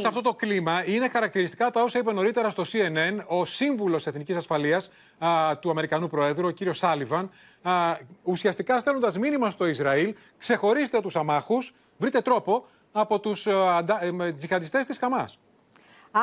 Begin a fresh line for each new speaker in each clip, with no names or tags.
σε αυτό το κλίμα είναι χαρακτηριστικά τα όσα είπε νωρίτερα στο CNN ο σύμβουλος Εθνικής Ασφαλείας του Αμερικανού Προέδρου, ο κύριος Σάλιβαν, ουσιαστικά στέλνοντας μήνυμα στο Ισραήλ: ξεχωρίστε τους αμάχους, βρείτε τρόπο από τους ε, τζιχαντιστές της Χαμάς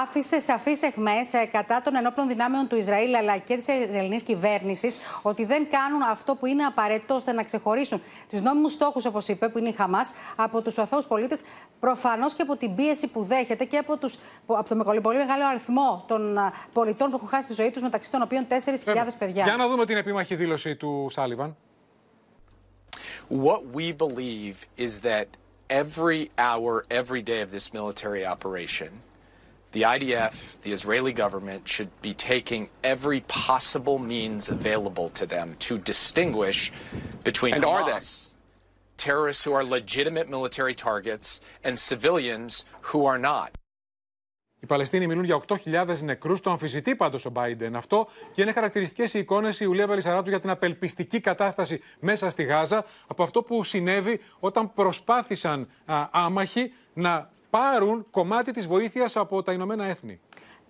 άφησε σαφείς αιχμέ ε, κατά των ενόπλων δυνάμεων του Ισραήλ αλλά και της ελληνική κυβέρνησης ότι δεν κάνουν αυτό που είναι απαραίτητο ώστε να ξεχωρίσουν τους νόμιμους στόχους, όπως είπε, που είναι η Χαμάς, από τους αθώους πολίτες, προφανώς και από την πίεση που δέχεται και από, τους, από το πολύ μεγάλο αριθμό των πολιτών που έχουν χάσει τη ζωή τους, μεταξύ των οποίων 4.000 παιδιά. Για
να δούμε την επίμαχη δήλωση του Σάλιβαν.
What we believe is that every hour, every day of this military operation the IDF, the Israeli government, should be taking every possible means available to them to distinguish between and Hamas, terrorists who are legitimate military targets, and civilians who are not.
Οι Παλαιστίνοι μιλούν για 8.000 νεκρού. Το αμφισβητεί πάντως ο Μπάιντεν αυτό. Και είναι χαρακτηριστικές οι εικόνες Ιουλία Βελισσαράτου για την απελπιστική κατάσταση μέσα στη Γάζα από αυτό που συνέβη όταν προσπάθησαν α, άμαχοι να πάρουν κομμάτι της βοήθειας από τα Ηνωμένα Έθνη.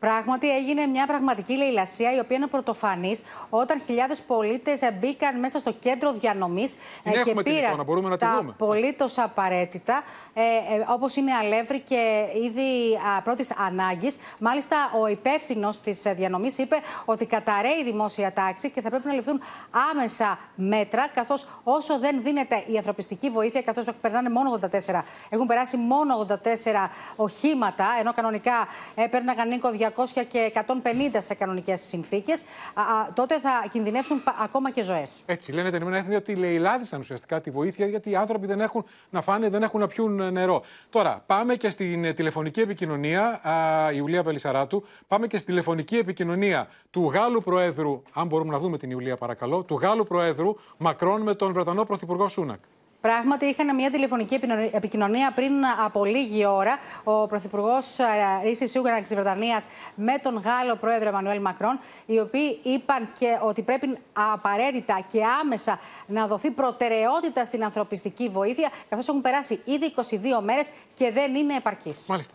Πράγματι, έγινε μια πραγματική λαϊλασία η οποία είναι πρωτοφανής όταν χιλιάδες πολίτες μπήκαν μέσα στο κέντρο διανομής ε, και πήραν εικόνα, τα απολύτως απαραίτητα, ε, ε, όπως είναι αλεύρι και ήδη πρώτης ανάγκης. Μάλιστα, ο υπεύθυνος της ε, διανομής είπε ότι καταραίει η δημόσια τάξη και θα πρέπει να ληφθούν άμεσα μέτρα, καθώς όσο δεν δίνεται η ανθρωπιστική βοήθεια, καθώς περνάνε μόνο 84, έχουν περάσει μόνο 84 οχήματα, ενώ κανονικά ε, έπαιρναν Νίκο 200 και 150 σε κανονικές συνθήκες, τότε θα κινδυνεύσουν ακόμα και ζωές.
Έτσι λένε τα Ηνωμένα Έθνη ότι λαιλάδισαν ουσιαστικά τη βοήθεια γιατί οι άνθρωποι δεν έχουν να φάνε, δεν έχουν να πιούν ε, νερό. Τώρα, πάμε και στην ε, τηλεφωνική επικοινωνία, α, Ιουλία Βελισσαράτου, πάμε και στη τηλεφωνική επικοινωνία του Γάλλου Προέδρου, αν μπορούμε να δούμε την Ιουλία παρακαλώ, του Γάλλου Προέδρου Μακρόν με τον Βρετανό Πρωθυπουργό Σούνακ.
Πράγματι, είχαν μια τηλεφωνική επικοινωνία πριν από λίγη ώρα ο Πρωθυπουργός ε, Ρίσης Ιούγκραντ της Βρετανίας με τον Γάλλο Πρόεδρο Εμμανουέλ Μακρόν, οι οποίοι είπαν και ότι πρέπει απαραίτητα και άμεσα να δοθεί προτεραιότητα στην ανθρωπιστική βοήθεια, καθώς έχουν περάσει ήδη 22 μέρες και δεν είναι επαρκής. Μάλιστα.